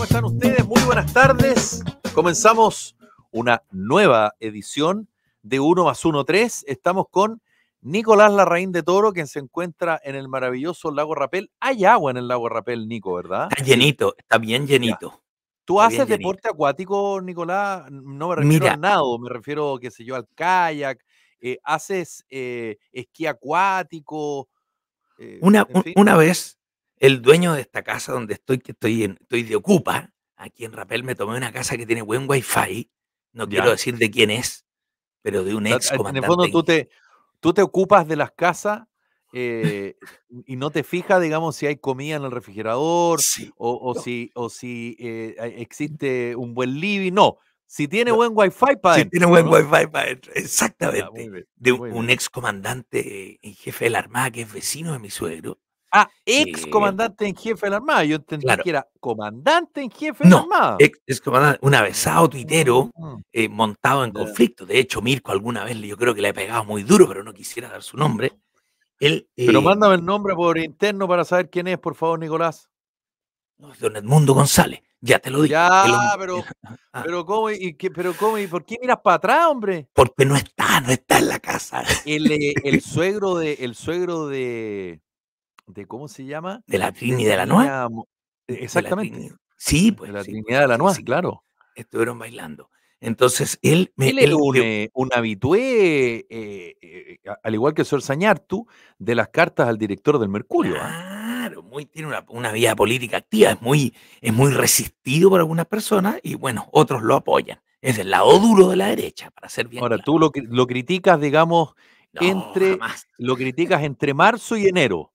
¿Cómo están ustedes? Muy buenas tardes. Comenzamos una nueva edición de 1 más 1 3. Estamos con Nicolás Larraín de Toro, quien se encuentra en el maravilloso Lago Rapel. Hay agua en el Lago Rapel, Nico, ¿verdad? Está llenito, está bien llenito. ¿Tú haces deporte acuático, Nicolás? No me refiero a nada, me refiero, qué sé yo, al kayak. Eh, ¿Haces eh, esquí acuático? Eh, una, una vez el dueño de esta casa donde estoy, que estoy, estoy de ocupa, aquí en Rapel me tomé una casa que tiene buen wifi, no quiero decir de quién es, pero de un ex comandante. En el fondo tú te, tú te ocupas de las casas eh, y no te fijas, digamos, si hay comida en el refrigerador o, si, o si eh, existe un buen living. No, si tiene no. buen wifi para Si tiene buen wifi para dentro, exactamente. de un, un ex comandante eh, en jefe de la Armada que es vecino de mi suegro, Ah, ex comandante en jefe de la Armada. Yo entendí que era comandante en jefe de la Armada. comandante, un avesado tuitero mm. eh, montado en conflicto. De hecho, Mirko alguna vez yo creo que le ha pegado muy duro, pero no quisiera dar su nombre. Él, pero eh, mándame el nombre por interno para saber quién es, por favor, Nicolás. Don Edmundo González, ya te lo dije. Ya, pero, y, por qué miras para atrás, hombre? Porque no está, no está en la casa. el eh, suegro de. El suegro de cómo se llama. De la Trinidad de la Noa. Exactamente. sí, pues. De la Trinidad de la Noa, claro. Estuvieron bailando. Entonces él me. Él él, un, eh, habitué, eh, eh, al igual que el tú Sañartu, de las cartas al director del Mercurio. ¿ah? Claro, muy, tiene una, una, vida política activa, es muy, es muy resistido por algunas personas y bueno, otros lo apoyan. Es el lado duro de la derecha, para ser bien. Ahora, tú lo, lo criticas, digamos, entre lo criticas entre marzo y enero.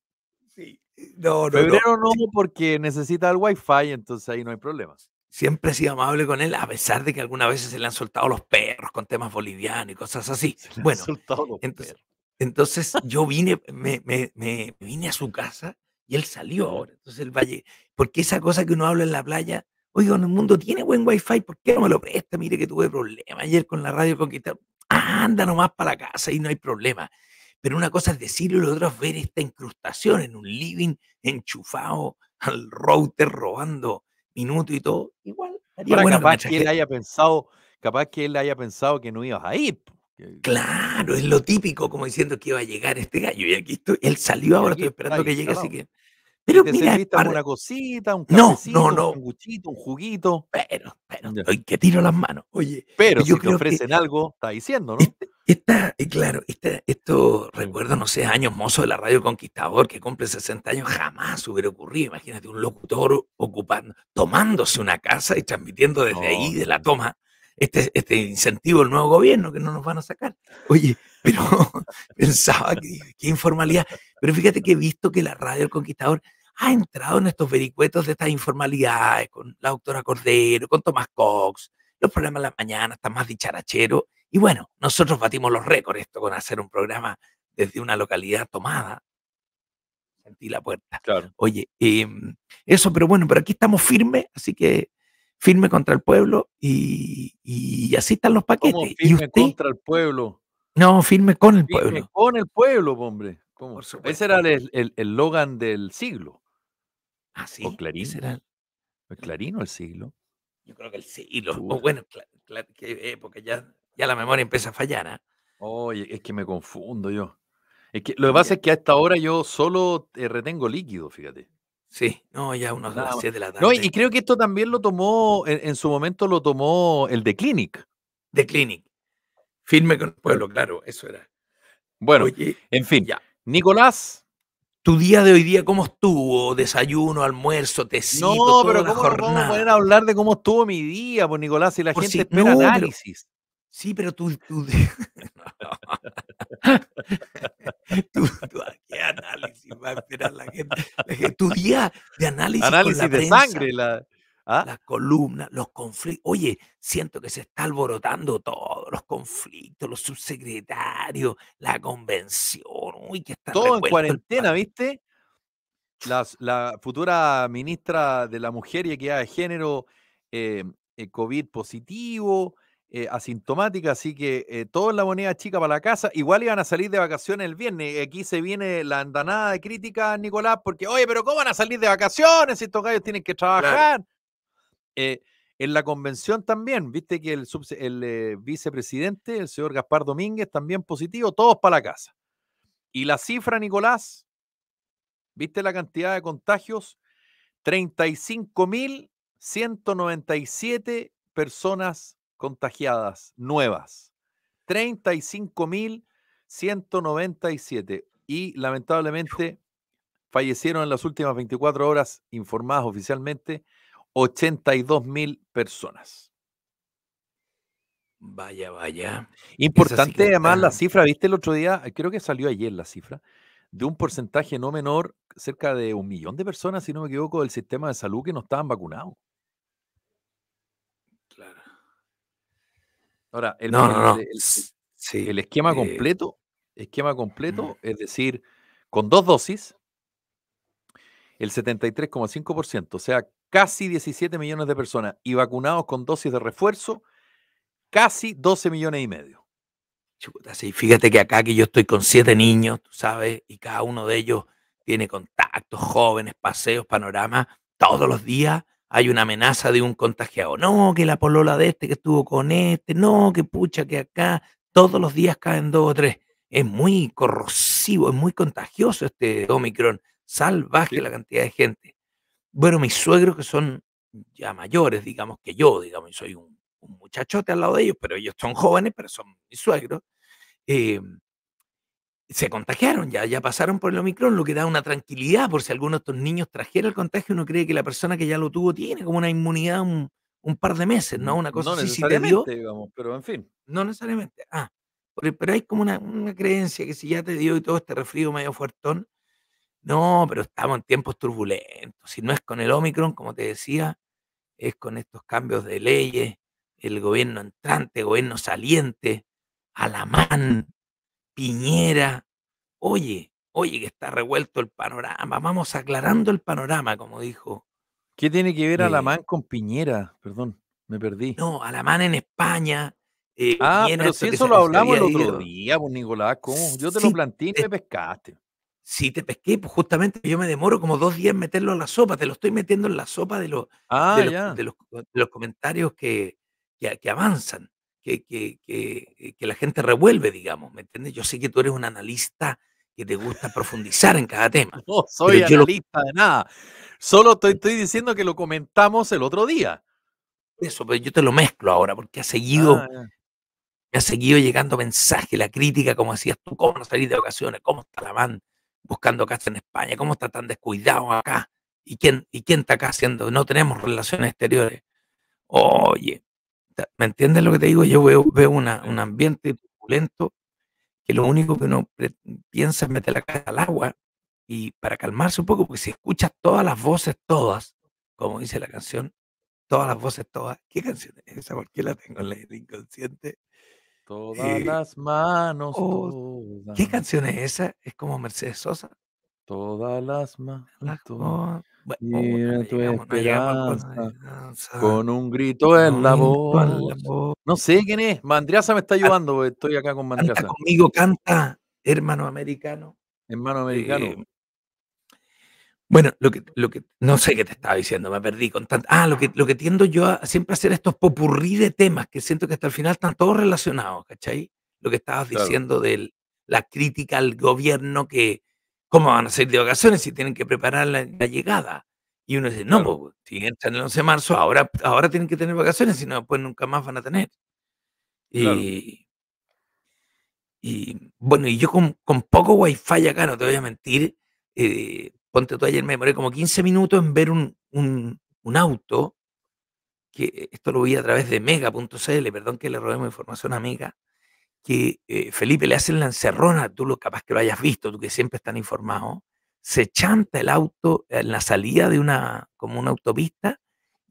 No, no, Febrero no. porque necesita el wifi, entonces ahí no hay problemas. Siempre he sido amable con él, a pesar de que algunas veces se le han soltado los perros con temas bolivianos y cosas así. bueno, entonces, yo vine, me, vine a su casa y él salió ahora. Entonces el valle, porque esa cosa que uno habla en la playa, oiga, en el mundo tiene buen wifi, ¿por qué no me lo presta? Mire que tuve problemas ayer con la radio con Anda nomás para la casa y no hay problema. Pero una cosa es decirlo y la otra es ver esta incrustación en un living enchufado al router robando minutos y todo. Igual. haría. capaz que, él haya pensado, capaz que él haya pensado que no ibas a ir. Claro, es lo típico, como diciendo que iba a llegar este gallo. Y aquí estoy, él salió ahora, estoy esperando que llegue, así que. Pero te mira, una cosita, un un un juguito. Pero, pero, que tiro las manos. Oye, pero si te ofrecen algo, está diciendo, ¿no? Esta, eh, claro, esto recuerda, no sé, años mozos de la Radio Conquistador, que cumple 60 años, jamás hubiera ocurrido. Imagínate un locutor ocupando, tomándose una casa y transmitiendo desde ahí, de la toma, este, este, incentivo del nuevo gobierno que no nos van a sacar. Oye, pero pensaba que qué informalidad. Pero fíjate que he visto que la Radio Conquistador ha entrado en estos vericuetos de estas informalidades, con la doctora Cordero, con Tomás Cox, los problemas de la mañana está más dicharachero y bueno, nosotros batimos los récords esto con hacer un programa desde una localidad tomada. Sentí la puerta. Oye, em, eso, pero bueno, pero aquí estamos firmes, así que firme contra el pueblo y, así están los paquetes. firme ¿Y usted? contra el pueblo? No, firme con el firme pueblo. Con el pueblo, hombre. Ese era el, el, del siglo. Ah, sí. O Clarín. era el... siglo? Yo creo que el siglo. O bueno, porque época ya ya la memoria empieza a fallar. ¿eh? Oye, es que me confundo yo. Es que lo que pasa es que a esta hora yo solo eh, retengo líquido, fíjate. Sí, no, ya unos unas de la tarde. No, y creo que esto también lo tomó, en, su momento lo tomó el de Clinic. De Clinic. Firme con el pueblo, claro, eso era. Bueno, en fin. Nicolás. Tu día de hoy día, ¿cómo estuvo? Desayuno, almuerzo, tecito, No, pero ¿cómo a hablar de cómo estuvo mi día, pues Nicolás? y la gente espera análisis. Sí, pero tú... Ah, ¿Qué análisis va a esperar la gente? tu día de análisis, con la de sangre, las ¿ah? columnas, los conflictos. Oye, siento que se está alborotando todo, los conflictos, los subsecretarios, la convención. Uy, que está todo en cuarentena, ¿viste? la futura ministra de la Mujer y Equidad de Género, eh, eh, COVID positivo, eh, asintomática, así que eh, todo la moneda chica para la casa. Igual iban a salir de vacaciones el viernes. Aquí se viene la andanada de críticas, Nicolás, porque, oye, pero ¿cómo van a salir de vacaciones si estos gallos tienen que trabajar? Eh, en la convención también, viste que el, el eh, vicepresidente, el señor Gaspar Domínguez, también positivo, todos para la casa. Y la cifra, Nicolás, viste la cantidad de contagios, 35.197 personas contagiadas nuevas. 35.197. Y lamentablemente fallecieron en las últimas 24 horas, informadas oficialmente, 82.000 personas. Vaya, vaya. Importante además la cifra, viste el otro día, creo que salió ayer la cifra, de un porcentaje no menor, cerca de un millón de personas, si no me equivoco, del sistema de salud que no estaban vacunados. Ahora, el, esquema eh, completo, esquema completo, es decir, con dos dosis, el 73,5%, o sea, casi 17 millones de personas y vacunados con dosis de refuerzo, casi 12 millones y medio. fíjate que acá que yo estoy con siete niños, tú sabes, y cada uno de ellos tiene contactos, jóvenes, paseos, panoramas, todos los días hay una amenaza de un contagiado. No, que la polola de este que estuvo con este, no, que pucha, que acá todos los días caen dos o tres. Es muy corrosivo, es muy contagioso este Omicron. Salvaje la cantidad de gente. Bueno, mis suegros que son ya mayores, digamos que yo, digamos, soy un, muchachote al lado de ellos, pero ellos son jóvenes, pero son mis suegros. Eh, se contagiaron ya, ya pasaron por el Omicron, lo que da una tranquilidad por si alguno de estos niños trajera el contagio, uno cree que la persona que ya lo tuvo tiene como una inmunidad un, par de meses, ¿no? Una cosa no necesariamente, digamos, pero en fin. No necesariamente. Ah, pero hay como una, creencia que si ya te dio y todo este refrío medio fuertón, no, pero estamos en tiempos turbulentos. Si no es con el Omicron, como te decía, es con estos cambios de leyes, el gobierno entrante, gobierno saliente, a Alamán, Piñera. Oye, oye, que está revuelto el panorama, vamos aclarando el panorama, como dijo. ¿Qué tiene que ver eh Alamán con Piñera? Perdón, me perdí. No, Alamán en España. Eh, ah, pero si eso lo hablamos el otro día, pues Nicolás, ¿cómo? Yo te lo planteé y te pescaste. Sí, te pesqué, pues justamente yo me demoro como dos días en meterlo en la sopa, te lo estoy metiendo en la sopa de ah, los, de, los, comentarios que, que avanzan. Eh, que, la gente revuelve, digamos, ¿me entiendes? Yo sé que tú eres un analista que te gusta profundizar en cada tema. No soy analista de nada. Solo estoy, estoy, diciendo que lo comentamos el otro día. Eso, pero yo te lo mezclo ahora porque ha seguido, ah, ha seguido llegando mensaje, la crítica, como decías tú, cómo no salís de vacaciones, cómo está la van buscando casa en España, cómo está tan descuidado acá y quién, y quién está acá haciendo, no tenemos relaciones exteriores. Oye, ¿Me entiendes lo que te digo? Yo veo, veo un ambiente turbulento que lo único que uno piensa es meter la cara al agua y para calmarse un poco, porque si escuchas todas las voces, todas, como dice la canción, todas las voces, todas, ¿qué canción es esa? Porque la tengo en el inconsciente. Todas eh, las manos. Oh, todas. ¿Qué canción es esa? Es como Mercedes Sosa. Todas las manos. tu Con un grito en la voz. No sé quién es. Mandriaza me está ah, ayudando. Porque estoy acá con Mandriaza. Canta conmigo, canta, hermano americano. Hermano americano. Eh, bueno, lo que, no sé qué te estaba diciendo, me perdí con tanto. Ah, lo que, lo tiendo yo a siempre hacer estos popurrí de temas que siento que hasta el final están todos relacionados, ¿cachai? Lo que estabas diciendo de la crítica al gobierno que, ¿Cómo van a salir de vacaciones si tienen que preparar la, llegada? Y uno dice, no, pues, si entran el 11 de marzo, ahora, ahora tienen que tener vacaciones, si no, pues nunca más van a tener. Y, bueno, y yo con, con, poco wifi acá, no te voy a mentir, eh, ponte todo ayer, me demoré como 15 minutos en ver un, un auto, que esto lo vi a través de mega.cl, perdón que le robemos información a Mega, que eh, Felipe le hace la encerrona, tú lo capaz que lo hayas visto, tú que siempre estás informado, se chanta el auto en la salida de una, como una autopista,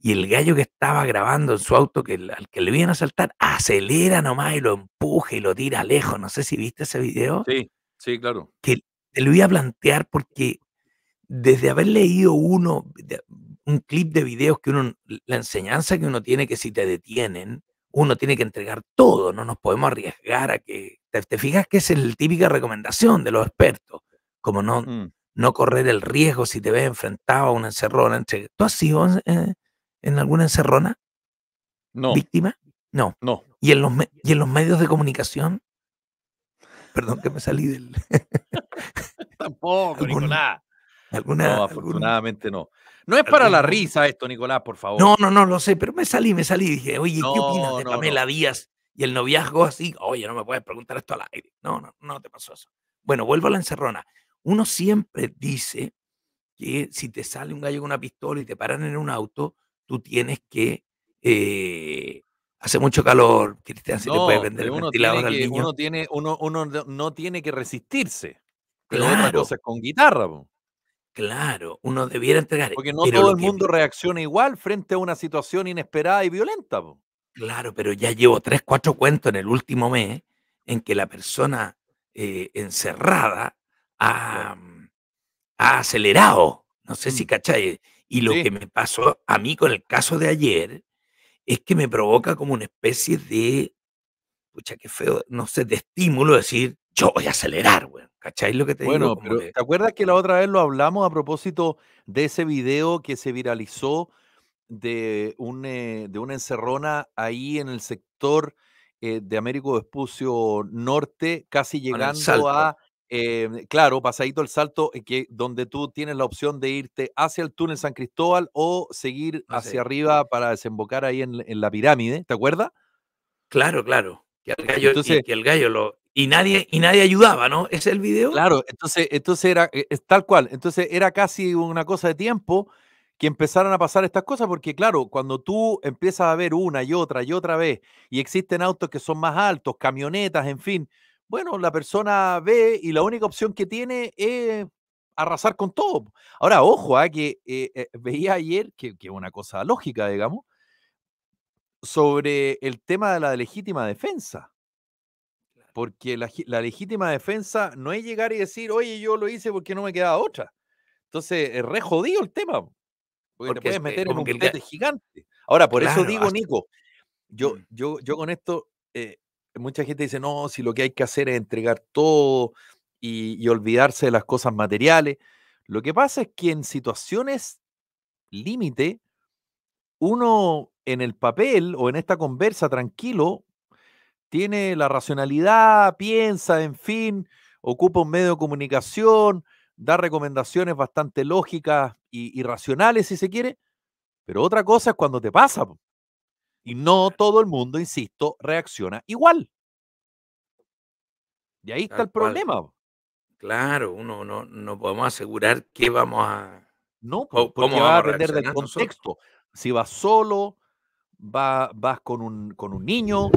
y el gallo que estaba grabando en su auto, que al que le vienen a saltar, acelera nomás y lo empuja y lo tira lejos. No sé si viste ese video. Sí, sí, claro. Que te lo voy a plantear porque desde haber leído uno, un clip de videos que uno, la enseñanza que uno tiene que si te detienen, uno tiene que entregar todo, no nos podemos arriesgar a que... Te, fijas que es la típica recomendación de los expertos, como no, mm. no correr el riesgo si te ves enfrentado a una encerrona. ¿Tú has sido eh, en alguna encerrona? No. ¿Víctima? No. No. ¿Y en los, medios de comunicación? Perdón que me salí del... Tampoco, ¿Alguna, no, afortunadamente no. No es para la risa esto, Nicolás, por favor. No, no, no, lo sé, pero me salí, me salí. Dije, oye, ¿qué opinas de Pamela Díaz y el noviazgo así? Oye, no me puedes preguntar esto al aire. No, no, no te pasó eso. Bueno, vuelvo a la encerrona. Uno siempre dice que si te sale un gallo con una pistola y te paran en un auto, tú tienes que. Eh, hace mucho calor, Cristian, si te puede vender el ventilador al Uno, uno, no tiene que resistirse. Pero otra con guitarra. Claro, uno debiera entregar. Porque no todo el mundo reacciona igual frente a una situación inesperada y violenta. Claro, pero ya llevo tres, cuatro cuentos en el último mes en que la persona eh, encerrada mm, ha, acelerado. No sé si mm. cacháis. Y lo que me pasó a mí con el caso de ayer es que me provoca como una especie de, pucha, qué feo, no sé, de estímulo, decir, yo voy a acelerar, güey. ¿Cacháis lo que te digo? Bueno, pero ¿te acuerdas que la otra vez lo hablamos a propósito de ese video que se viralizó de, eh, de una encerrona ahí en el sector eh, de Américo Vespucio Norte, casi llegando a, em, claro, pasadito el salto, eh, que, donde tú tienes la opción de irte hacia el túnel San Cristóbal o seguir hacia arriba para desembocar ahí en, la pirámide, ¿te acuerdas? Claro, claro. Que que el gallo lo, y nadie, y nadie ayudaba, ¿no? ¿Es el video? Claro, entonces, entonces era eh, eh, tal cual. Entonces era casi una cosa de tiempo que empezaran a pasar estas cosas, porque claro, cuando tú empiezas a ver una y otra y otra vez, y existen autos que son más altos, camionetas, en fin, bueno, la persona ve y la única opción que tiene es arrasar con todo. Ahora, ojo, ah, que eh, veía ayer, que es una cosa lógica, digamos, sobre el tema de la legítima defensa porque la, legítima defensa no es llegar y decir, oye, yo lo hice porque no me quedaba otra. Entonces, es re jodido el tema, porque, te puedes meter en un tete gigante. Ahora, por eso digo, Nico, yo, mm. yo, yo con esto, eh, mucha gente dice, no, si lo que hay que hacer es entregar todo y, y olvidarse de las cosas materiales. Lo que pasa es que en situaciones límite, uno en el papel o en esta conversa tranquilo tiene la racionalidad, piensa, en fin, ocupa un medio de comunicación, da recomendaciones bastante lógicas y, racionales si se quiere, pero otra cosa es cuando te pasa. Y no todo el mundo, insisto, reacciona igual. Y ahí está el problema. Claro, uno no, no podemos asegurar qué vamos a. No, porque va a depender del contexto. Si vas solo, va, vas con un, con un niño,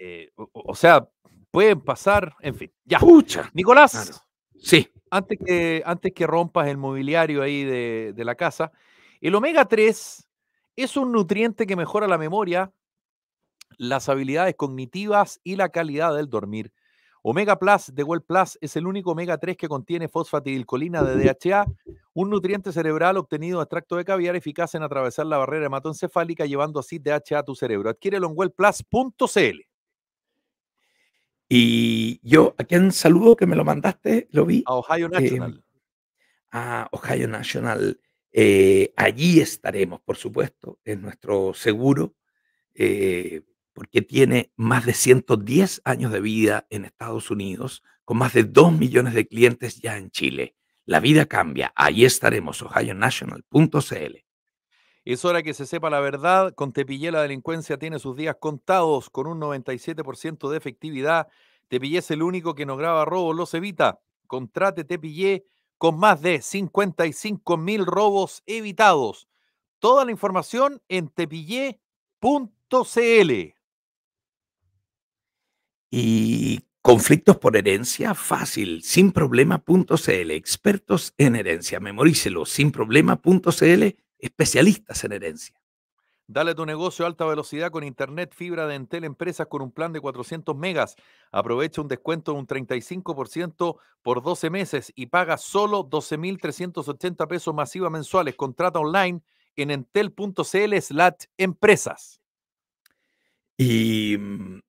eh, o, sea, pueden pasar, en fin, ya. escucha, Nicolás. Sí. Antes que, antes que rompas el mobiliario ahí de, la casa, el omega 3 es un nutriente que mejora la memoria, las habilidades cognitivas y la calidad del dormir. Omega Plus de Well Plus es el único omega 3 que contiene fosfatidilcolina de DHA, un nutriente cerebral obtenido de extracto de caviar eficaz en atravesar la barrera hematoencefálica, llevando así DHA a tu cerebro. Adquiérelo en wellplus.cl. Y yo, ¿a quién saludo que me lo mandaste, lo vi. A Ohio em, National. a Ohio National. Eh, allí estaremos, por supuesto, en nuestro seguro, eh, porque tiene más de 110 años de vida en Estados Unidos, con más de 2 millones de clientes ya en Chile. La vida cambia. Allí estaremos, ohionational.cl. Es hora que se sepa la verdad. Con Tepillé la delincuencia tiene sus días contados con un 97% de efectividad. Tepillé es el único que no graba robos, los evita. Contrate Tepillé con más de 55 mil robos evitados. Toda la información en tepillé.cl. Y conflictos por herencia, fácil, sin Expertos en herencia, memorícelo, sin especialistas en herencia. Dale tu negocio a alta velocidad con internet fibra de Entel Empresas con un plan de 400 megas. Aprovecha un descuento de un 35% por 12 meses y paga solo 12.380 pesos masiva mensuales. Contrata online en entel.cl slash empresas. Y mm,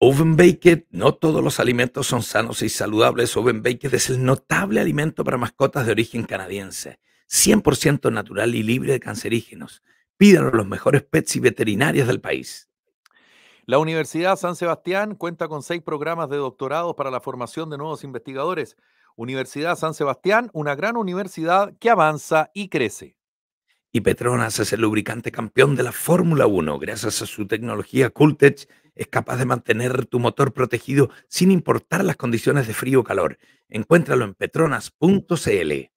Oven Baked, no todos los alimentos son sanos y saludables. Oven Baked es el notable alimento para mascotas de origen canadiense. 100% natural y libre de cancerígenos. Pídanlo los mejores pets y veterinarias del país. La Universidad San Sebastián cuenta con seis programas de doctorado para la formación de nuevos investigadores. Universidad San Sebastián, una gran universidad que avanza y crece. Y Petronas es el lubricante campeón de la Fórmula 1. Gracias a su tecnología CoolTech es capaz de mantener tu motor protegido sin importar las condiciones de frío o calor. Encuéntralo en petronas.cl.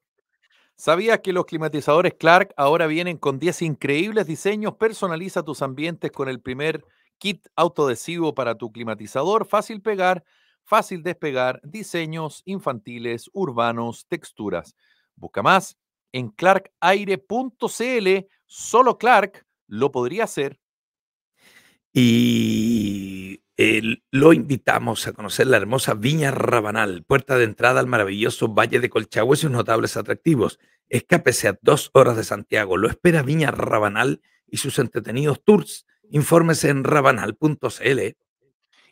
¿Sabías que los climatizadores Clark ahora vienen con 10 increíbles diseños? Personaliza tus ambientes con el primer kit autoadhesivo para tu climatizador. Fácil pegar, fácil despegar, diseños infantiles, urbanos, texturas. Busca más en clarkaire.cl. Solo Clark lo podría hacer. Y eh, lo invitamos a conocer la hermosa Viña Rabanal, puerta de entrada al maravilloso Valle de Colchagua y sus notables atractivos. Escápese a dos horas de Santiago. Lo espera Viña Rabanal y sus entretenidos tours. Infórmese en rabanal.cl.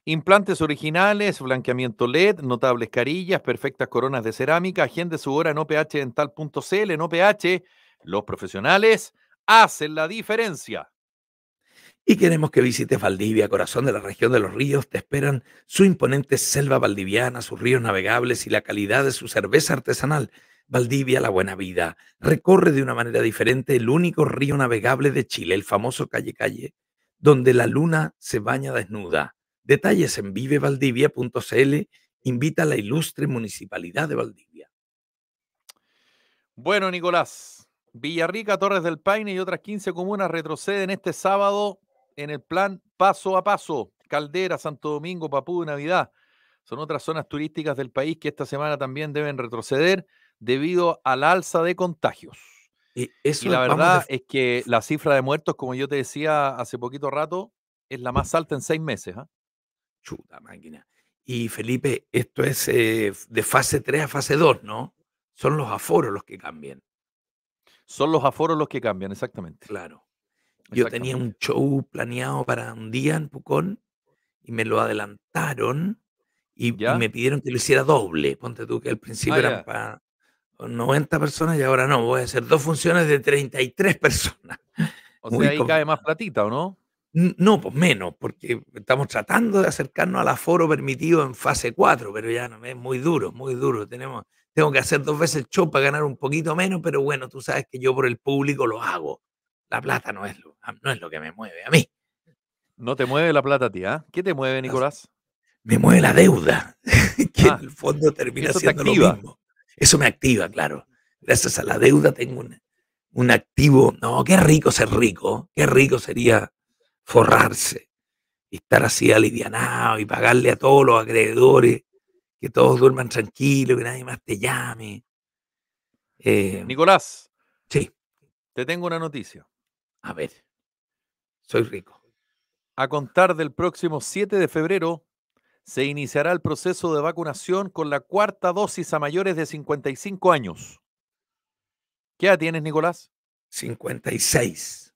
Implantes originales, blanqueamiento LED, notables carillas, perfectas coronas de cerámica. Agende su hora en oph dental.cl. OPH, los profesionales hacen la diferencia. Y queremos que visites Valdivia, corazón de la región de los ríos. Te esperan su imponente selva valdiviana, sus ríos navegables y la calidad de su cerveza artesanal. Valdivia, la buena vida. Recorre de una manera diferente el único río navegable de Chile, el famoso Calle Calle, donde la luna se baña desnuda. Detalles en vivevaldivia.cl. Invita a la ilustre municipalidad de Valdivia. Bueno, Nicolás, Villarrica, Torres del Paine y otras 15 comunas retroceden este sábado en el plan paso a paso. Caldera, Santo Domingo, Papú, Navidad. Son otras zonas turísticas del país que esta semana también deben retroceder debido al alza de contagios. Eh, y, la verdad es que la cifra de muertos, como yo te decía hace poquito rato, es la más alta en seis meses. ¿ah? Chuta máquina. Y Felipe, esto es eh, de fase 3 a fase 2, ¿no? Son los aforos los que cambian. Son los aforos los que cambian, exactamente. Claro. Yo tenía un show planeado para un día en Pucón y me lo adelantaron y, me pidieron que lo hiciera doble. Ponte tú que al principio era ah, eran para 90 personas y ahora no, voy a hacer dos funciones de 33 personas. O sea, ahí cae más platita, ¿o no? No, pues menos, porque estamos tratando de acercarnos al aforo permitido en fase 4, pero ya no, es muy duro, muy duro. Tenemos, tengo que hacer dos veces el show para ganar un poquito menos, pero bueno, tú sabes que yo por el público lo hago. La plata no es lo, no es lo que me mueve a mí. No te mueve la plata, tía. ¿ah? ¿Qué te mueve, Nicolás? Me mueve la deuda, que ah, en el fondo termina siendo lo mismo. Eso me activa, claro. Gracias a la deuda tengo un, activo. No, qué rico ser rico. Qué rico sería forrarse y estar así alivianado y pagarle a todos los acreedores, que todos duerman tranquilos, que nadie más te llame. Eh, Nicolás. Sí. Te tengo una noticia. A ver, soy rico. A contar del próximo 7 de febrero, se iniciará el proceso de vacunación con la cuarta dosis a mayores de 55 años. ¿Qué edad tienes, Nicolás? 56.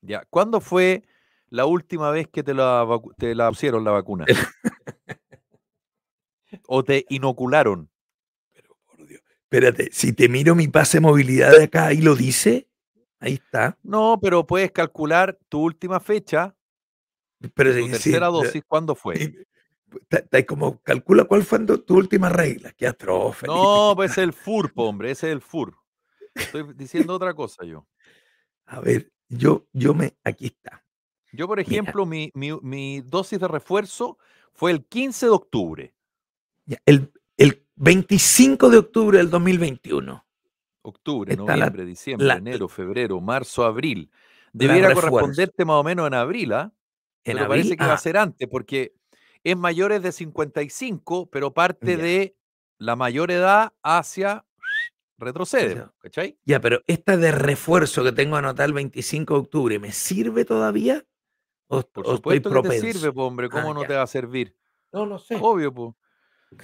Ya, ¿cuándo fue la última vez que te la, te la pusieron la vacuna? ¿O te inocularon? Pero por Dios. Espérate, si te miro mi pase de movilidad de acá, y lo dice. Ahí está. No, pero puedes calcular tu última fecha. Pero tu tercera dosis, ¿cuándo fue? Está como, calcula cuál fue tu última regla. Qué atrofe. No, pues es el FUR, hombre, ese es el FUR. Estoy diciendo otra cosa yo. A ver, yo, yo me, aquí está. Yo, por ejemplo, mi, dosis de refuerzo fue el 15 de octubre. el 25 de octubre del 2021 octubre, noviembre, diciembre, enero, febrero, marzo, abril. Debiera corresponderte más o menos en abril, ¿ah? en parece que va a ah. ser antes, porque es mayores de 55, pero parte de la mayor edad hacia retrocede, ya. ¿cachai? Ya, pero esta de refuerzo que tengo anotada el 25 de octubre, ¿me sirve todavía? Por supuesto te sirve, hombre, ah, ¿cómo no te va a servir? No, lo sé. Obvio, pues.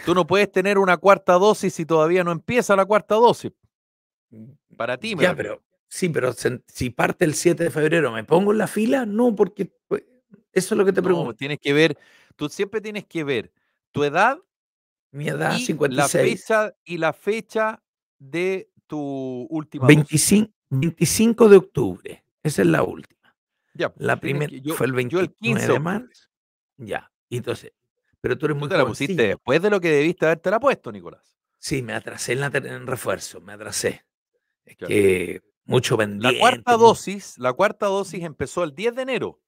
Tú no puedes tener una cuarta dosis si todavía no empieza la cuarta dosis. Mm, Para ti, pero sí, pero si parte el 7 de febrero, ¿me pongo en la fila? No, porque pues, eso es lo que te pregunto. Tienes que ver, tú siempre tienes que ver tu edad. Mi edad, y 56. La fecha, y la fecha de tu última. 25, 25 de octubre. Esa es la última. Ya, pues, la primera fue el 29 el 15 de marzo. Ya, entonces, pero tú eres muy. la pusiste después de lo que debiste haberte la puesto, Nicolás. Sí, me atrasé en, la, en refuerzo, me atrasé que mucho La cuarta dosis, la cuarta dosis empezó el 10 de enero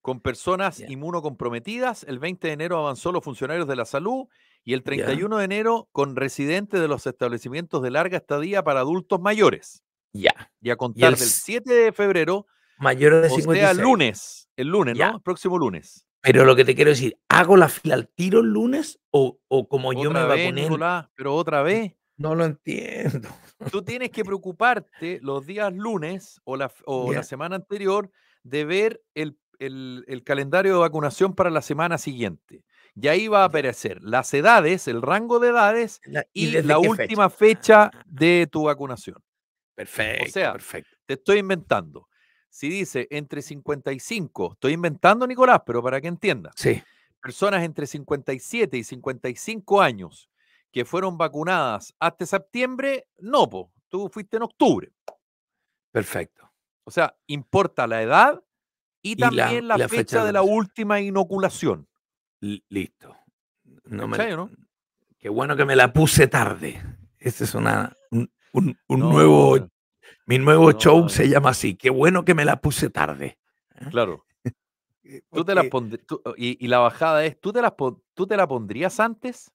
con personas inmunocomprometidas, el 20 de enero avanzó los funcionarios de la salud y el 31 de enero con residentes de los establecimientos de larga estadía para adultos mayores. Ya. ya Y a contar el del 7 de febrero, mayores de 56. lunes, el lunes, ¿no? El próximo lunes. Pero lo que te quiero decir, ¿hago la fila al tiro el lunes o, o como yo me vacuné? pero otra mm. vez, no lo entiendo. Tú tienes que preocuparte los días lunes o la, semana anterior de ver el, calendario de vacunación para la semana siguiente. Y ahí va a aparecer las edades, el rango de edades y, la última fecha? de tu vacunación. Perfecto. O sea, te estoy inventando. Si dice entre 55, estoy inventando, Nicolás, pero para que entiendas. Sí. Personas entre 57 y 55 años que fueron vacunadas hasta septiembre, no, tú fuiste en octubre. Perfecto. O sea, importa la edad y también la, fecha, de, la última inoculación. Listo. No me... Qué bueno que me la puse tarde. Este es una, un, nuevo... Mi nuevo show se llama así. Qué bueno que me la puse tarde. ¿eh? Claro. ¿Tú y, la bajada es, ¿tú te ¿tú te la pondrías antes?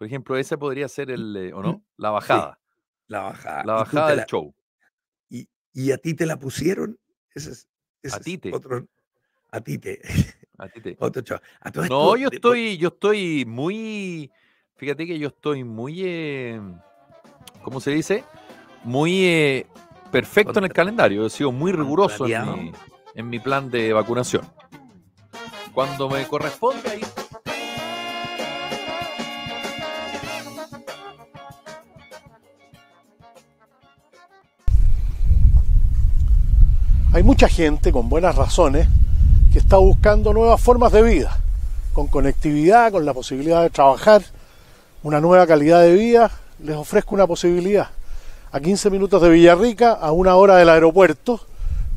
Por ejemplo, esa podría ser el, eh, ¿o no? La bajada. la bajada. La bajada del show. Y, a ti te la pusieron. Ese es, a ti te. a ti te. A ti te. otro show. no, yo, estoy, yo estoy muy. Fíjate que yo estoy muy. Eh, ¿Cómo se dice? Muy eh, perfecto en el calendario. He sido muy ah, riguroso en mi, en mi plan de vacunación. Cuando me corresponde, ahí Hay mucha gente con buenas razones que está buscando nuevas formas de vida, con conectividad, con la posibilidad de trabajar, una nueva calidad de vida. Les ofrezco una posibilidad. A 15 minutos de Villarrica, a una hora del aeropuerto,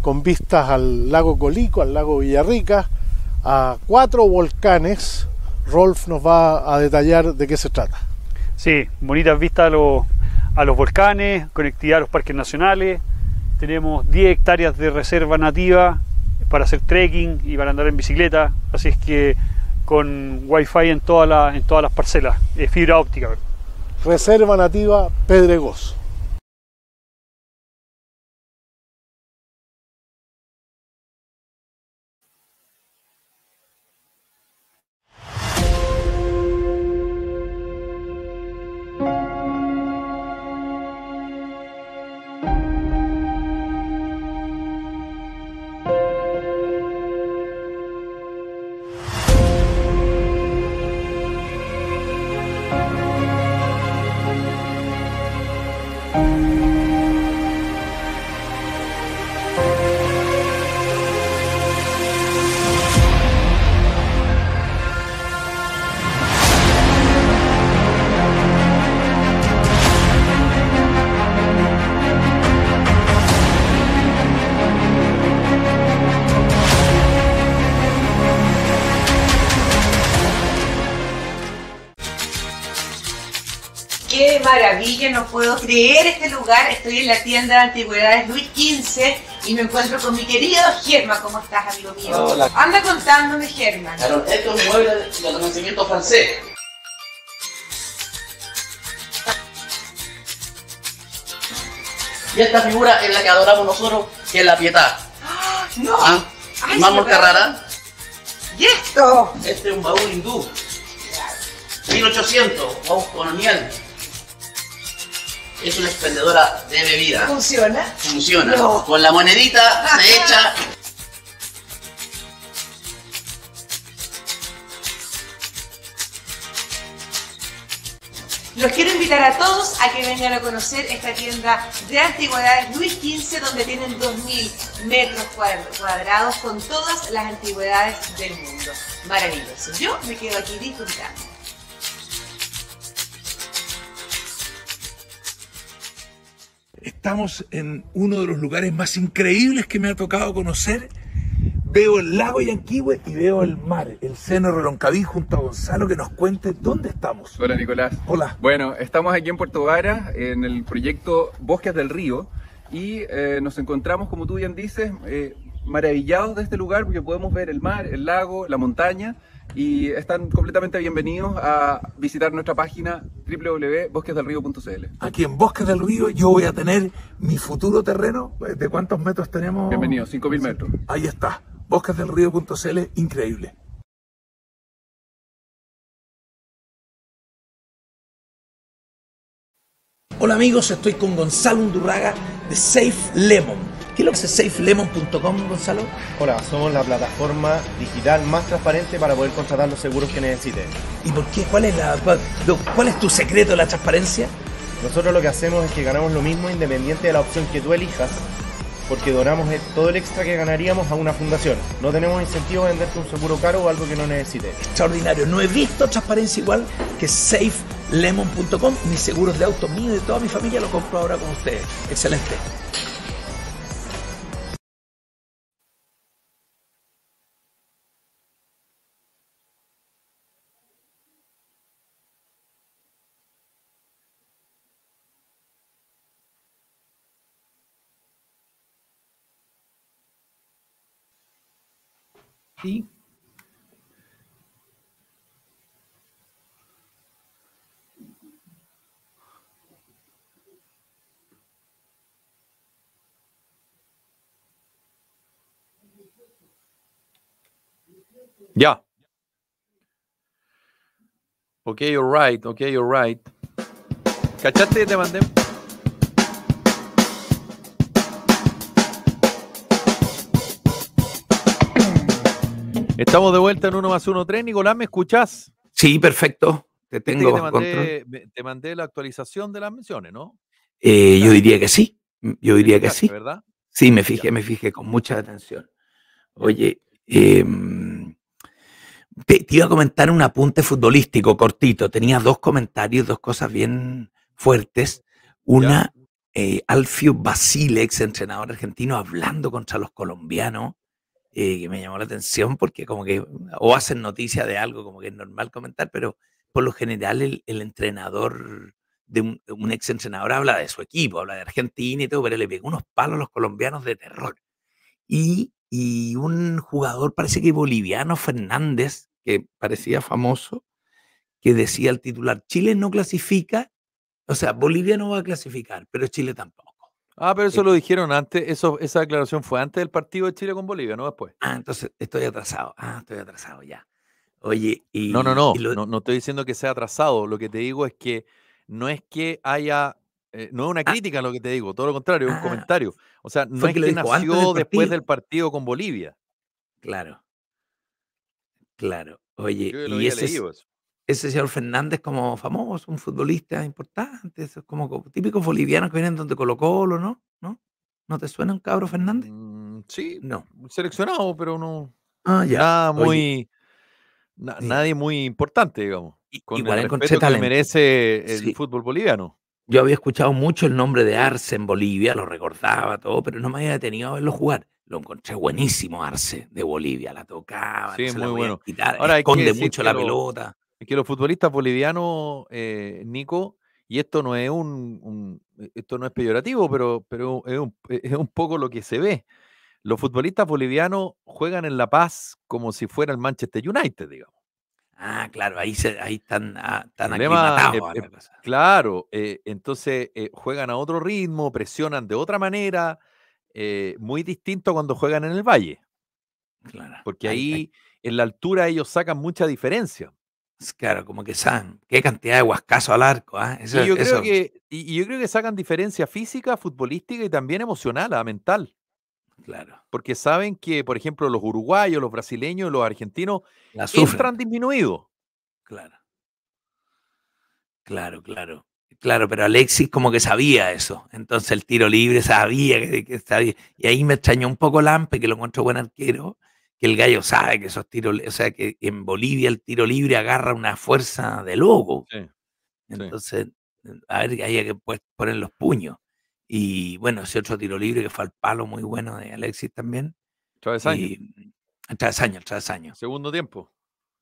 con vistas al lago Colico, al lago Villarrica, a cuatro volcanes. Rolf nos va a detallar de qué se trata. Sí, bonitas vistas a los, volcanes, conectividad a los parques nacionales, tenemos 10 hectáreas de reserva nativa para hacer trekking y para andar en bicicleta, así es que con wifi en, en todas las parcelas, eh, fibra óptica. Reserva nativa Pedregos... no puedo creer este lugar. Estoy en la tienda de antigüedades Luis XV y me encuentro con mi querido Germa. ¿Cómo estás, amigo mío? Anda contándome, Germa. Claro, esto es un mueble del renacimiento francés. Y esta figura es la que adoramos nosotros, que es la piedad. ¡Ah! ¿Ah? Carrara. ¿Y esto? Este es un baúl hindú. 1800, baúl colonial es una expendedora de bebida. ¿Funciona? Funciona. Con la monedita se echa. Los quiero invitar a todos a que vengan a conocer esta tienda de antigüedades Luis XV, donde tienen 2.000 metros cuadrados con todas las antigüedades del mundo. Maravilloso. Yo me quedo aquí disfrutando. Estamos en uno de los lugares más increíbles que me ha tocado conocer. Veo el lago Yanquihue y veo el mar, el seno Reloncaví junto a Gonzalo que nos cuente dónde estamos. Hola Nicolás. Hola. Bueno, estamos aquí en Puerto Vara en el proyecto Bosques del Río y eh, nos encontramos, como tú bien dices, eh, maravillados de este lugar porque podemos ver el mar, el lago, la montaña y están completamente bienvenidos a visitar nuestra página www.bosquesdelrío.cl. Aquí en Bosques del Río yo voy a tener mi futuro terreno. ¿De cuántos metros tenemos? Bienvenido, 5.000 metros. Ahí está, bosquesdelrío.cl, increíble. Hola amigos, estoy con Gonzalo Undurraga de Safe Lemon ¿Qué es lo que es safelemon.com, Gonzalo? Hola, somos la plataforma digital más transparente para poder contratar los seguros que necesites. ¿Y por qué? ¿Cuál es, la, cuál, es tu secreto de la transparencia? Nosotros lo que hacemos es que ganamos lo mismo independiente de la opción que tú elijas, porque donamos todo el extra que ganaríamos a una fundación. No tenemos incentivo a venderte un seguro caro o algo que no necesites. Extraordinario. No he visto transparencia igual que safelemon.com. Mis seguros de auto mío y de toda mi familia lo compro ahora con ustedes. Excelente. Okay, Ya. Ok, right ok, right ¿Cachaste? Te mandé. Estamos de vuelta en 1 más 1, 3. Nicolás, ¿me escuchás? Sí, perfecto. Te tengo te, mandé, la actualización de las menciones, ¿no? Eh, yo diría que sí. Yo diría que sí. ¿verdad? Sí, me fijé, me fijé con mucha atención. Oye, em, te, iba a comentar un apunte futbolístico cortito. Tenía dos comentarios, dos cosas bien fuertes. Una, eh, Alfio Basile, ex entrenador argentino, hablando contra los colombianos eh, que me llamó la atención porque como que o hacen noticia de algo como que es normal comentar, pero por lo general el, entrenador de un, ex entrenador habla de su equipo, habla de Argentina y todo, pero le pegó unos palos a los colombianos de terror. Y, un jugador, parece que boliviano, Fernández, que parecía famoso, que decía al titular, Chile no clasifica, o sea, Bolivia no va a clasificar, pero Chile tampoco. Ah, pero eso eh, lo dijeron antes, eso, esa declaración fue antes del partido de Chile con Bolivia, no después. Ah, entonces estoy atrasado, ah, estoy atrasado ya. Oye, y... No, no, no, no, estoy diciendo que sea atrasado, lo que te digo es que no es que haya eh, no es una ah. crítica lo que te digo, todo lo contrario, es un ah, comentario. O sea, no es que, nació después del partido con Bolivia. Claro. Claro. Oye, y ese, ese señor Fernández como famoso, un futbolista importante, es como típicos bolivianos que vienen donde Colo Colo, ¿no? ¿No? ¿No te suena un cabro Fernández? Mm, sí, no. Seleccionado, pero no. Ah, ya. Nada muy. Nadie muy importante, digamos. Y, con igual el respeto que merece el fútbol boliviano. Yo había escuchado mucho el nombre de Arce en Bolivia, lo recordaba todo, pero no me había detenido a verlo jugar. Lo encontré buenísimo Arce de Bolivia, la tocaba, sí, muy bueno. Ahora esconde mucho la pelota que los futbolistas bolivianos, eh, Nico, y esto no es un, eh, esto no es peyorativo, pero, pero eh, es, un, poco lo que se ve. Los futbolistas bolivianos juegan en La Paz como si fuera el Manchester United, digamos. Ah, claro, ahí, se, ahí están, ah, Claro, entonces juegan a otro ritmo, presionan de otra manera, muy distinto cuando juegan en el Valle. Porque ahí, en la altura ellos sacan mucha diferencia. Claro, como que saben, qué cantidad de huascazo al arco. ¿ah? y, yo Creo que, sacan diferencia física, futbolística y también emocional, mental. Claro. Porque saben que, por ejemplo, los uruguayos, los brasileños, los argentinos sufran disminuido Claro. Claro, claro. Claro, pero Alexis como que sabía eso. Entonces el tiro libre sabía que, que Y ahí me extrañó un poco Lampe, que lo encontró buen arquero que el gallo sabe que esos tiros, o sea, que en Bolivia el tiro libre agarra una fuerza de loco. Entonces, a ver, hay que poner los puños. Y bueno, ese otro tiro libre que fue al palo muy bueno de Alexis también. ¿Tres años? travesaño, años? Segundo tiempo.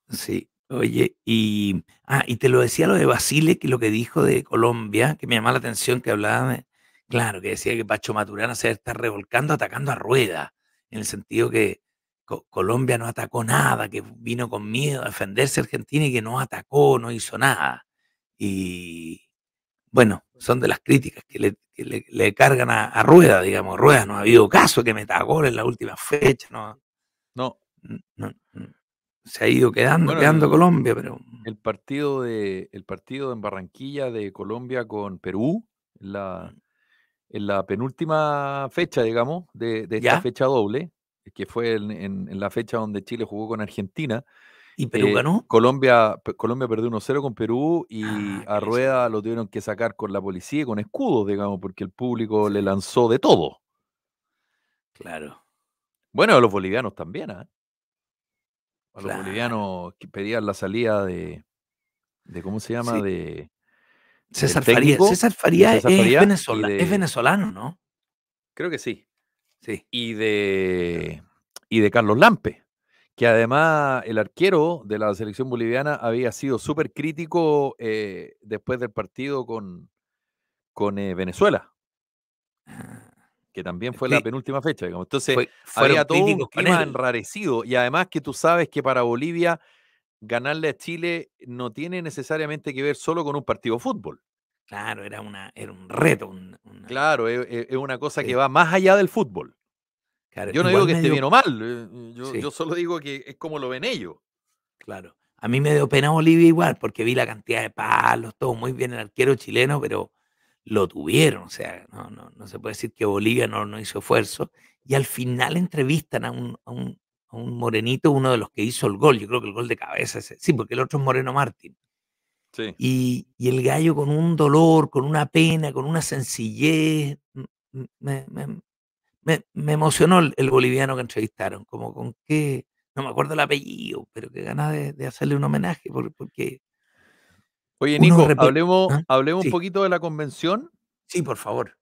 Sí. Oye, y, ah, y te lo decía lo de Basile, que lo que dijo de Colombia, que me llamó la atención, que hablaba, claro, que decía que Pacho Maturana se está revolcando, atacando a rueda, en el sentido que, Colombia no atacó nada, que vino con miedo a defenderse Argentina y que no atacó, no hizo nada. Y bueno, son de las críticas que le, cargan a, Rueda, digamos. Rueda no ha habido caso que meta gol en la última fecha, no. No. se ha ido quedando, quedando Colombia, pero. El partido de el partido en Barranquilla de Colombia con Perú, en la, en la penúltima fecha, digamos, de, la esta fecha doble, que fue en, la fecha donde Chile jugó con Argentina. ¿Y Perú eh, ganó? Colombia, Colombia perdió 1-0 con Perú y ah, a Rueda lo tuvieron que sacar con la policía y con escudos, digamos, porque el público le lanzó de todo. Claro. Bueno, a los bolivianos también, ¿ah? A los bolivianos que pedían la salida de, de ¿cómo se llama? De César Faría. César Faría, es, es venezolano, ¿no? Creo que sí. Y de, y de Carlos Lampe, que además el arquero de la selección boliviana había sido súper crítico eh, después del partido con, con eh, Venezuela, ah, que también fue la penúltima fecha. Entonces, había todo un clima enrarecido y además que tú sabes que para Bolivia ganarle a Chile no tiene necesariamente que ver solo con un partido de fútbol. Claro, era, una, era un reto. Claro, e, e, es, una cosa que va más allá del fútbol. yo no digo que esté bien o mal, eh, mm, yo, solo digo que es como lo ven ellos. Claro, a mí me dio pena Bolivia igual, porque vi la cantidad de palos, todo muy bien el arquero chileno, pero lo tuvieron, o sea, no, no, no se puede decir que Bolivia no, hizo esfuerzo. Y al final entrevistan a un, un morenito, uno de los que hizo el gol, yo creo que el gol de cabeza, ese. sí, porque el otro es Moreno Martín. Y, el gallo con un dolor, con una pena, con una sencillez. Me, emocionó el, boliviano que entrevistaron, como con qué, no me acuerdo el apellido, pero qué ganas de, hacerle un homenaje, porque... Oye, Nico, hablemos, ¿ah? hablemos un poquito de la convención. Sí, por favor.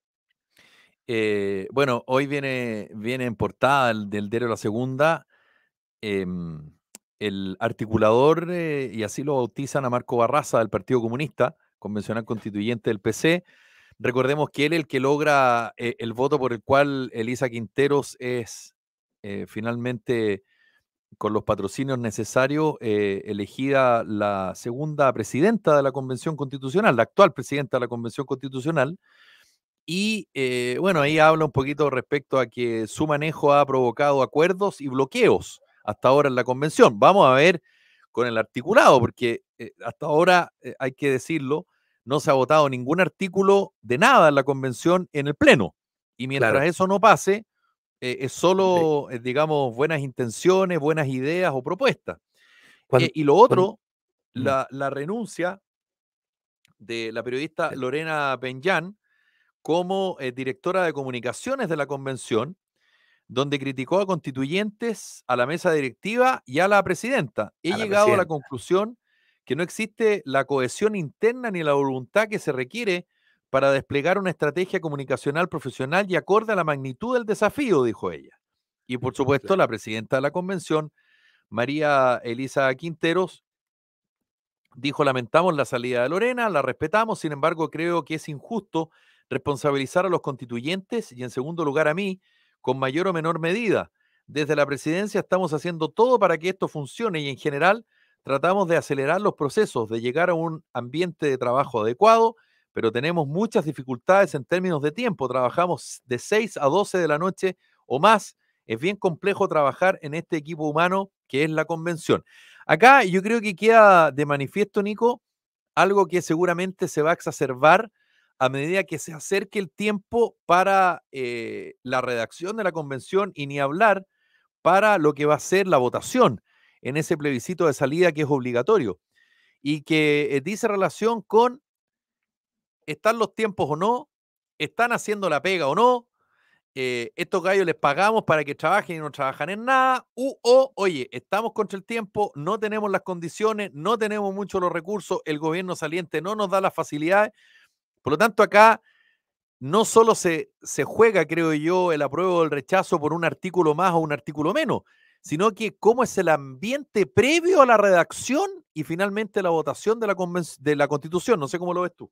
Eh, bueno, hoy viene, viene en portada el del La Segunda. Em, el articulador, eh, y así lo bautizan a Marco Barraza del Partido Comunista, convencional constituyente del PC. Recordemos que él es el que logra eh, el voto por el cual Elisa Quinteros es eh, finalmente, con los patrocinios necesarios, elegida la segunda presidenta de la Convención Constitucional, la actual presidenta de la Convención Constitucional. Y bueno, ahí habla un poquito respecto a que su manejo ha provocado acuerdos y bloqueos hasta ahora en la convención. Vamos a ver con el articulado, porque eh, hasta ahora, eh, hay que decirlo, no se ha votado ningún artículo de nada en la convención en el Pleno. Y mientras eso no pase, eh, es solo, digamos, buenas intenciones, buenas ideas o propuestas. y lo otro, la, renuncia de la periodista Lorena Benyan como directora de comunicaciones de la convención, donde criticó a constituyentes, a la mesa directiva y a la presidenta. He llegado a la conclusión que no existe la cohesión interna ni la voluntad que se requiere para desplegar una estrategia comunicacional profesional y acorde a la magnitud del desafío, dijo ella. Y por supuesto, la presidenta de la convención, María Elisa Quinteros, dijo, lamentamos la salida de Lorena, la respetamos, sin embargo, creo que es injusto responsabilizar a los constituyentes y, en segundo lugar, a mí, con mayor o menor medida. Desde la presidencia estamos haciendo todo para que esto funcione y en general tratamos de acelerar los procesos, de llegar a un ambiente de trabajo adecuado, pero tenemos muchas dificultades en términos de tiempo. Trabajamos de 6 a 12 de la noche o más. Es bien complejo trabajar en este equipo humano que es la convención. Acá yo creo que queda de manifiesto, Nico, algo que seguramente se va a exacerbar a medida que se acerque el tiempo para eh, la redacción de la convención y ni hablar para lo que va a ser la votación en ese plebiscito de salida que es obligatorio y que eh, dice relación con están los tiempos o no, están haciendo la pega o no, eh, estos gallos les pagamos para que trabajen y no trabajan en nada, o, oye, estamos contra el tiempo, no tenemos las condiciones, no tenemos mucho los recursos, el gobierno saliente no nos da las facilidades, por lo tanto, acá no solo se, se juega, creo yo, el apruebo o el rechazo por un artículo más o un artículo menos, sino que cómo es el ambiente previo a la redacción y finalmente la votación de la, de la Constitución. No sé cómo lo ves tú.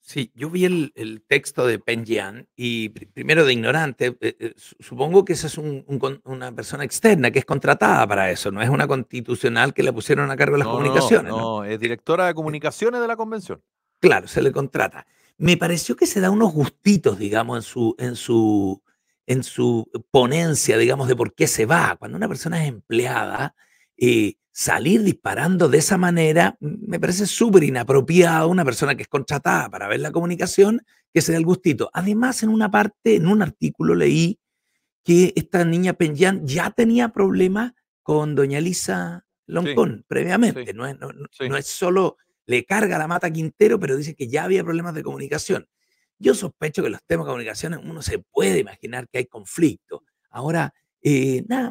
Sí, yo vi el, texto de Penjian y primero de ignorante, eh, eh, supongo que esa es una persona externa que es contratada para eso, no es una constitucional que le pusieron a cargo de las comunicaciones. no, no, es directora de eh, comunicaciones de la convención. Claro, se le contrata me pareció que se da unos gustitos, digamos, en su, en su, en su ponencia, digamos, de por qué se va. Cuando una persona es empleada, eh, salir disparando de esa manera mm, me parece súper inapropiado una persona que es contratada para ver la comunicación, que se da el gustito. Además, en una parte, en un artículo leí que esta niña Penyan ya tenía problemas con doña Lisa Loncón previamente. no, es, no es solo le carga la mata Quintero, pero dice que ya había problemas de comunicación. Yo sospecho que los temas de comunicación uno se puede imaginar que hay conflicto. Ahora, eh, nada,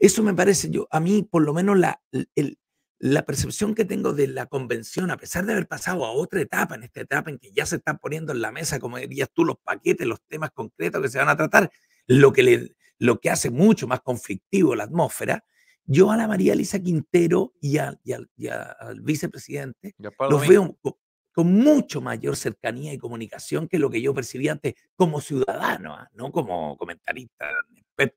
eso me parece yo, a mí por lo menos la, la percepción que tengo de la convención, a pesar de haber pasado a otra etapa, en esta etapa en que ya se están poniendo en la mesa, como dirías tú, los paquetes, los temas concretos que se van a tratar, lo que, lo que hace mucho más conflictivo la atmósfera, yo a la María Elisa Quintero y, al vicepresidente los veo con, mucho mayor cercanía y comunicación que lo que yo percibía antes como ciudadano, ¿ah? no como comentarista,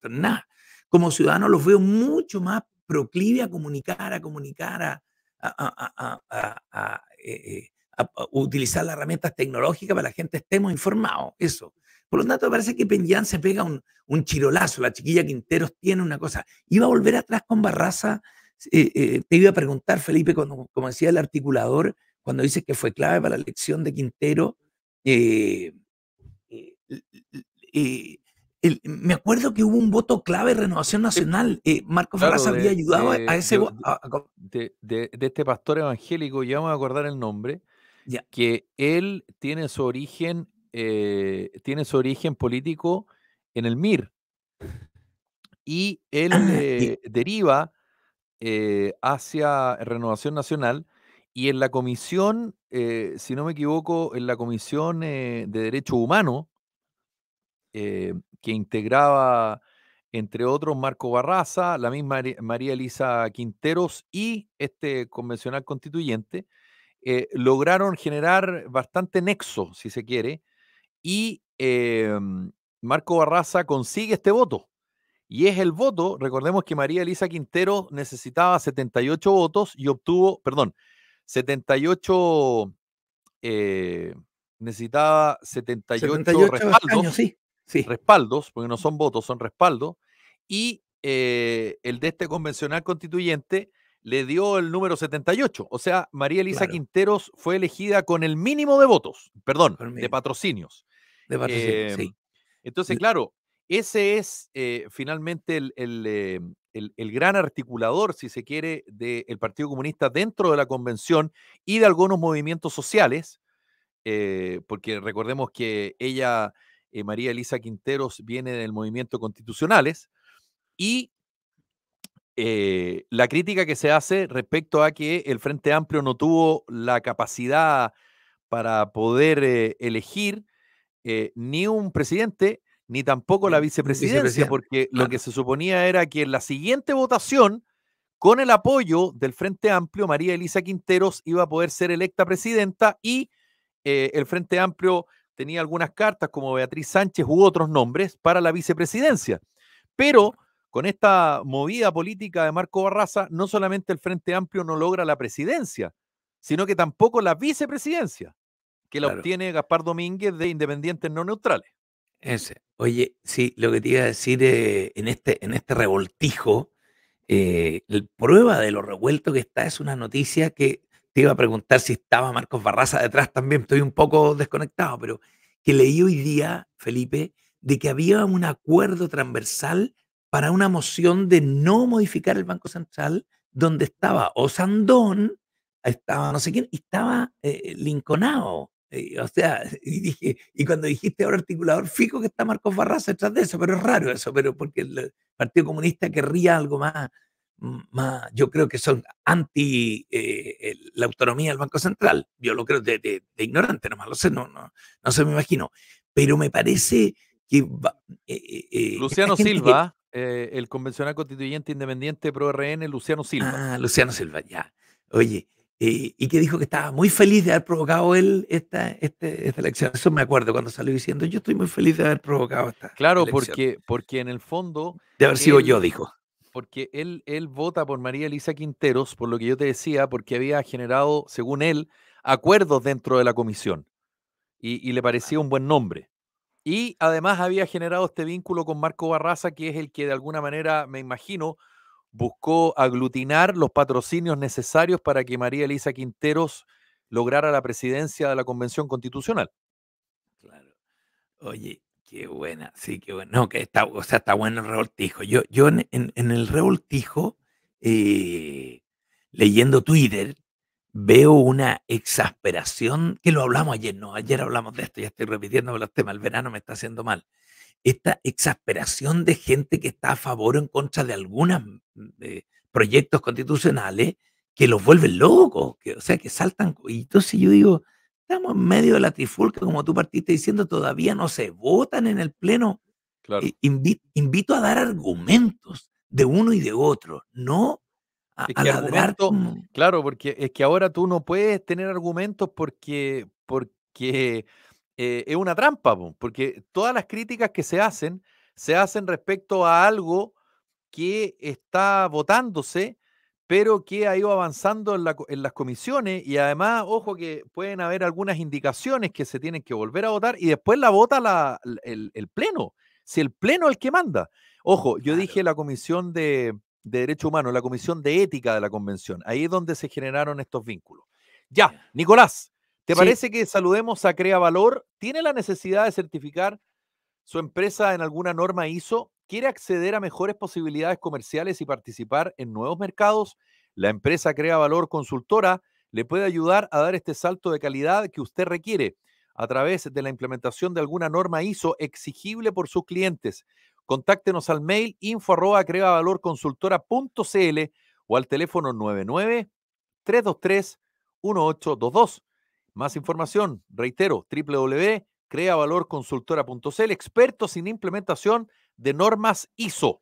nada. Como ciudadano los veo mucho más proclive a comunicar, a comunicar, a, utilizar las herramientas tecnológicas para que la gente estemos informados. Eso. Por lo tanto, parece que Peñán se pega un, chirolazo. La chiquilla Quinteros tiene una cosa. Iba a volver atrás con Barraza. Eh, eh, te iba a preguntar, Felipe, cuando, como decía el articulador, cuando dices que fue clave para la elección de Quintero. Eh, me acuerdo que hubo un voto clave Renovación Nacional. ¿Marcos Marco había ayudado a ese... De, de, este pastor evangélico, ya vamos a acordar el nombre, que él tiene su origen eh, tiene su origen político en el MIR. Y él ah, eh, deriva eh, hacia Renovación Nacional y en la comisión, si no me equivoco, en la comisión de Derecho Humanos, que integraba, entre otros, Marco Barraza, la misma María Elisa Quinteros y este convencional constituyente, lograron generar bastante nexo, si se quiere, y em, Marco Barraza consigue este voto. Y es el voto, recordemos que María Elisa Quintero necesitaba 78 votos y obtuvo, perdón, 78, eh, necesitaba 78, respaldos, sí, sí. respaldos, porque no son votos, son respaldos, y eh, el de este convencional constituyente le dio el número 78. O sea, María Elisa Quinteros fue elegida con el mínimo de votos, perdón, de patrocinios. Em, entonces, claro, ese es eh, finalmente eh, el, gran articulador, si se quiere, del Partido Comunista dentro de la convención y de algunos movimientos sociales, eh, porque recordemos que ella, María Elisa Quinteros, viene del movimiento constitucionales, y la crítica que se hace respecto a que el Frente Amplio no tuvo la capacidad para poder elegir eh, ni un presidente ni tampoco la vicepresidencia, porque lo que se suponía era que en la siguiente votación, con el apoyo del Frente Amplio, María Elisa Quinteros iba a poder ser electa presidenta y eh, el Frente Amplio tenía algunas cartas como Beatriz Sánchez u otros nombres para la vicepresidencia. Pero con esta movida política de Marco Barraza, no solamente el Frente Amplio no logra la presidencia, sino que tampoco la vicepresidencia que la obtiene Gaspar Domínguez de Independientes No Neutrales. Ese. Oye, sí, lo que te iba a decir eh, en, este, en este revoltijo, eh, prueba de lo revuelto que está es una noticia que te iba a preguntar si estaba Marcos Barraza detrás también, estoy un poco desconectado, pero que leí hoy día, Felipe, de que había un acuerdo transversal para una moción de no modificar el Banco Central, donde estaba Osandón, estaba no sé quién, y estaba eh, Lincolnado. Eh, o sea, y dije, y cuando dijiste ahora articulador, fijo que está Marcos Barraza detrás de eso, pero es raro eso, pero porque el Partido Comunista querría algo más, más yo creo que son anti eh, la autonomía del Banco Central. Yo lo creo de, de, ignorante, nomás lo sé, no, no, no se me imagino. Pero me parece que. Eh, Luciano Silva, el convencional constituyente independiente pro RN, Luciano Silva. Ah, Luciano Silva, ya. Oye, eh, y que dijo que estaba muy feliz de haber provocado él esta, este, esta elección. Eso me acuerdo cuando salió diciendo, yo estoy muy feliz de haber provocado esta. Claro, elección. porque, porque en el fondo... De haber sido yo, dijo. Porque él, él vota por María Elisa Quinteros, por lo que yo te decía, porque había generado, según él, acuerdos dentro de la comisión. Y, y le parecía un buen nombre. Y además había generado este vínculo con Marco Barraza, que es el que de alguna manera, me imagino, buscó aglutinar los patrocinios necesarios para que María Elisa Quinteros lograra la presidencia de la Convención Constitucional. Claro. Oye, qué buena, sí, qué buena. que está, o sea, está bueno el revoltijo. Yo, en, el revoltijo, eh, leyendo Twitter, veo una exasperación, que lo hablamos ayer, no, ayer hablamos de esto, ya estoy repitiendo los temas, el verano me está haciendo mal esta exasperación de gente que está a favor o en contra de algunos mm, eh, proyectos constitucionales que los vuelven locos, que, o sea, que saltan. Y entonces yo digo, estamos en medio de la trifulca, como tú partiste diciendo, todavía no se votan en el Pleno. Eh, invito, a dar argumentos de uno y de otro, no a, Claro, porque es que ahora tú no puedes tener argumentos porque, porque eh, es una trampa, porque todas las críticas que se hacen se hacen respecto a algo que está votándose, pero que ha ido avanzando en, las comisiones y además, ojo, que pueden haber algunas indicaciones que se tienen que volver a votar y después la vota el, Pleno, si el Pleno es el que manda. Ojo, yo dije la Comisión de, de Derechos Humanos, la Comisión de Ética de la Convención, ahí es donde se generaron estos vínculos. Ya, Nicolás, ¿Te parece que saludemos a Crea Valor? ¿Tiene la necesidad de certificar su empresa en alguna norma ISO? ¿Quiere acceder a mejores posibilidades comerciales y participar en nuevos mercados? La empresa Crea Valor Consultora le puede ayudar a dar este salto de calidad que usted requiere a través de la implementación de alguna norma ISO exigible por sus clientes. Contáctenos al mail info o al teléfono 99 323 1822. Más información, reitero, www.creavalorconsultora.cl, expertos sin implementación de normas ISO.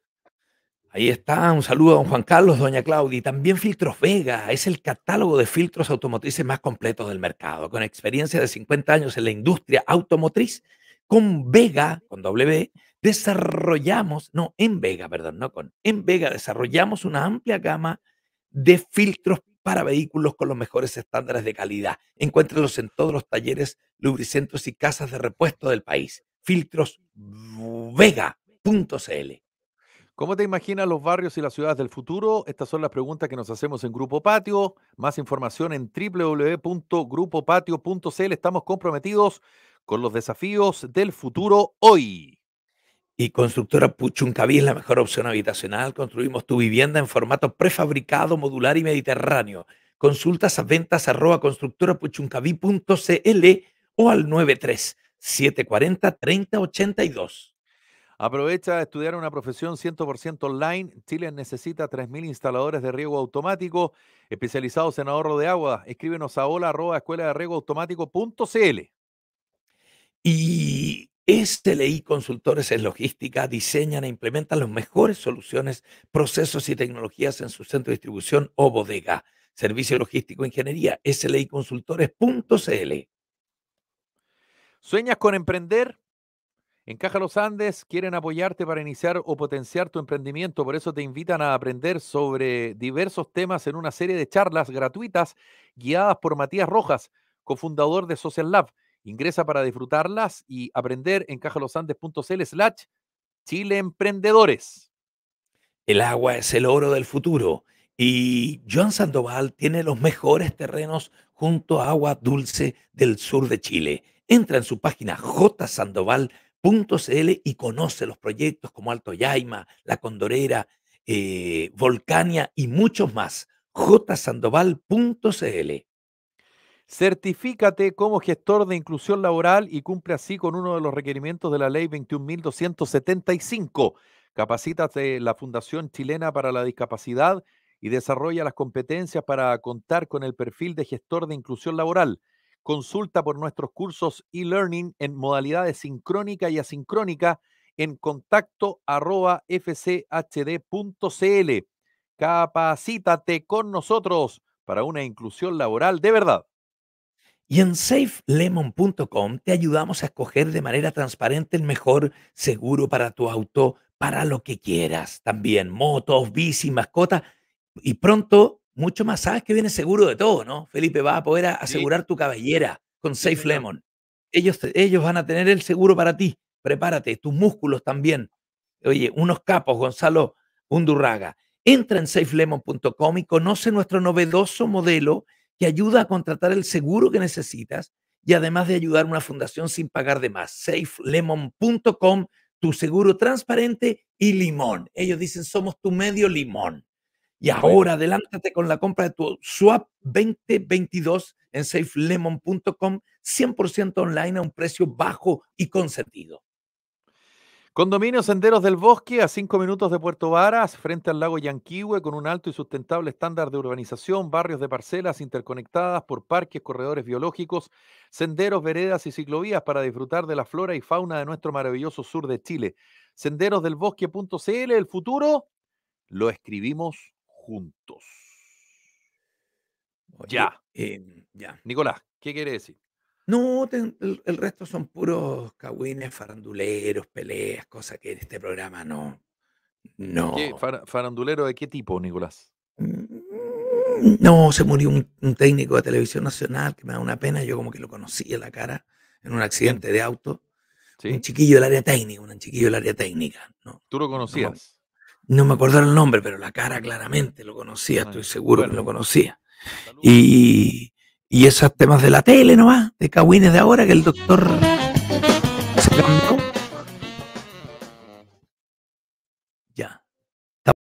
Ahí está, un saludo a don Juan Carlos, doña Claudia. Y también Filtros Vega es el catálogo de filtros automotrices más completo del mercado. Con experiencia de 50 años en la industria automotriz, con Vega, con W, desarrollamos, no, en Vega, perdón, no con, en Vega desarrollamos una amplia gama de filtros para vehículos con los mejores estándares de calidad. Encuéntrelos en todos los talleres, lubricentros y casas de repuesto del país. Filtros Vega.cl ¿Cómo te imaginas los barrios y las ciudades del futuro? Estas son las preguntas que nos hacemos en Grupo Patio. Más información en www.grupopatio.cl. Estamos comprometidos con los desafíos del futuro hoy y constructora Puchuncaví es la mejor opción habitacional. Construimos tu vivienda en formato prefabricado, modular y mediterráneo. Consultas a ventas arroba CL o al 93 740 3082. Aprovecha de estudiar una profesión 100% online. Chile necesita 3.000 instaladores de riego automático especializados en ahorro de agua. Escríbenos a hola arroba escuela de riego automático.cl. Y SLI este Consultores en Logística diseñan e implementan las mejores soluciones, procesos y tecnologías en su centro de distribución o bodega. Servicio Logístico e Ingeniería, sliconsultores.cl. ¿Sueñas con emprender? Encaja Los Andes quieren apoyarte para iniciar o potenciar tu emprendimiento, por eso te invitan a aprender sobre diversos temas en una serie de charlas gratuitas guiadas por Matías Rojas, cofundador de Social Lab Ingresa para disfrutarlas y aprender en cajalosandes.cl slash Chile Emprendedores. El agua es el oro del futuro y Joan Sandoval tiene los mejores terrenos junto a agua dulce del sur de Chile. Entra en su página jsandoval.cl y conoce los proyectos como Alto Yaima, La Condorera, eh, Volcania y muchos más. jsandoval.cl Certifícate como gestor de inclusión laboral y cumple así con uno de los requerimientos de la ley 21.275. Capacítate la Fundación Chilena para la Discapacidad y desarrolla las competencias para contar con el perfil de gestor de inclusión laboral. Consulta por nuestros cursos e-learning en modalidades sincrónica y asincrónica en contacto Capacítate con nosotros para una inclusión laboral de verdad. Y en safelemon.com te ayudamos a escoger de manera transparente el mejor seguro para tu auto, para lo que quieras. También motos, bici, mascotas. Y pronto, mucho más. Sabes que viene seguro de todo, ¿no? Felipe va a poder asegurar tu cabellera con Safe Ellos, ellos van a tener el seguro para ti. Prepárate, tus músculos también. Oye, unos capos, Gonzalo Undurraga. Entra en safelemon.com y conoce nuestro novedoso modelo que ayuda a contratar el seguro que necesitas y además de ayudar a una fundación sin pagar de más. SafeLemon.com, tu seguro transparente y limón. Ellos dicen, somos tu medio limón. Y ahora adelántate con la compra de tu swap 2022 en safelemon.com, 100% online a un precio bajo y consentido. Condominio Senderos del Bosque, a cinco minutos de Puerto Varas, frente al lago Yanquihue, con un alto y sustentable estándar de urbanización, barrios de parcelas interconectadas por parques, corredores biológicos, senderos, veredas y ciclovías para disfrutar de la flora y fauna de nuestro maravilloso sur de Chile. Senderosdelbosque.cl, el futuro lo escribimos juntos. ya. Eh, ya. Nicolás, ¿qué quiere decir? No, el, resto son puros cagüines, faranduleros, peleas, cosas que en este programa no. No. ¿Farandulero de qué tipo, Nicolás? Mm, no, se murió un, técnico de Televisión Nacional que me da una pena. Yo, como que lo conocía la cara en un accidente de auto. Un chiquillo del área técnica, un chiquillo del área técnica. ¿Tú lo conocías? No, me acuerdo el nombre, pero la cara claramente lo conocía, estoy seguro que lo conocía. Y y esos temas de la tele nomás, de cagüines de ahora que el doctor